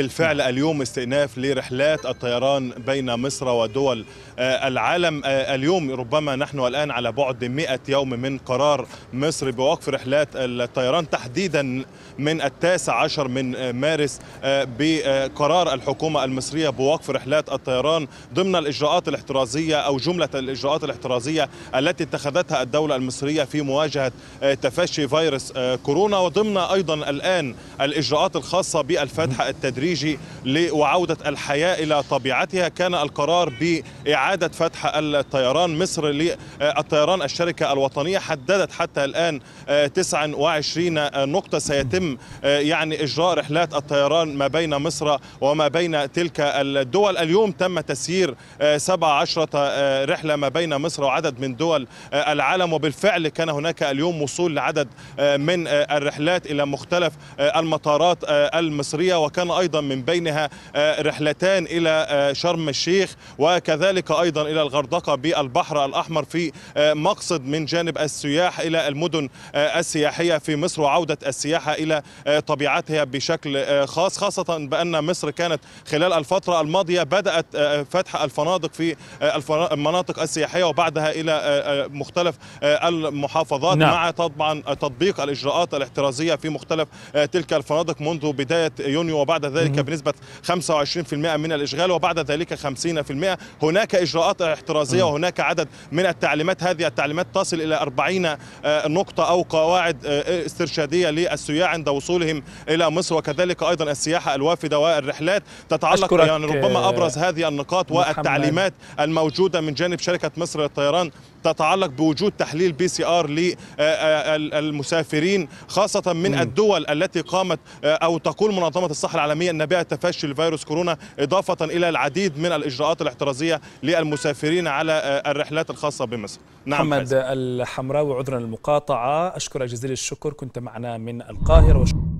بالفعل اليوم استئناف لرحلات الطيران بين مصر ودول آه، العالم آه، اليوم ربما نحن الآن على بعد 100 يوم من قرار مصر بوقف رحلات الطيران تحديدا من التاسع عشر من آه، مارس بقرار الحكومة المصرية بوقف رحلات الطيران ضمن الإجراءات الاحترازية أو جملة الإجراءات الاحترازية التي اتخذتها الدولة المصرية في مواجهة تفشي فيروس كورونا وضمن أيضا الآن الإجراءات الخاصة بالفتح التدريب التدريجي وعودة الحياة إلى طبيعتها كان القرار بإعادة فتح الطيران مصر للطيران الشركة الوطنية حددت حتى الآن 29 نقطة سيتم يعني إجراء رحلات الطيران ما بين مصر وما بين تلك الدول اليوم تم تسيير 17 رحلة ما بين مصر وعدد من دول العالم وبالفعل كان هناك اليوم وصول لعدد من الرحلات إلى مختلف المطارات المصرية وكان أيضا أيضا من بينها آه، رحلتان إلى آه، شرم الشيخ وكذلك أيضا إلى الغردقة بالبحر الأحمر في آه، مقصد من جانب السياح إلى المدن السياحية في مصر وعودة السياحة إلى طبيعتها بشكل خاص خاصة بأن مصر كانت خلال الفترة الماضية بدأت فتح الفنادق في المناطق السياحية وبعدها إلى مختلف المحافظات نعم. مع طبعا تطبيق الإجراءات الاحترازية في مختلف تلك الفنادق منذ بداية يونيو وبعد ذلك ذلك بنسبة 25% من الإشغال وبعد ذلك 50% هناك إجراءات احترازية وهناك عدد من التعليمات هذه التعليمات تصل إلى 40 آه، نقطة أو قواعد آه، استرشادية للسياح عند وصولهم إلى مصر وكذلك أيضا السياحة الوافدة والرحلات تتعلق يعني ربما آه، أبرز هذه النقاط والتعليمات الموجودة من جانب شركة مصر للطيران تتعلق بوجود تحليل بي سي ار للمسافرين خاصة من الدول التي قامت أو تقول منظمة الصحة العالمية النابعه تفشي لفيروس كورونا إضافة إلى العديد من الإجراءات الاحترازية للمسافرين على آه، الرحلات الخاصة بمصر نعم محمد الحمراوي عذرا المقاطعة أشكرك جزيل الشكر كنت معنا من القاهرة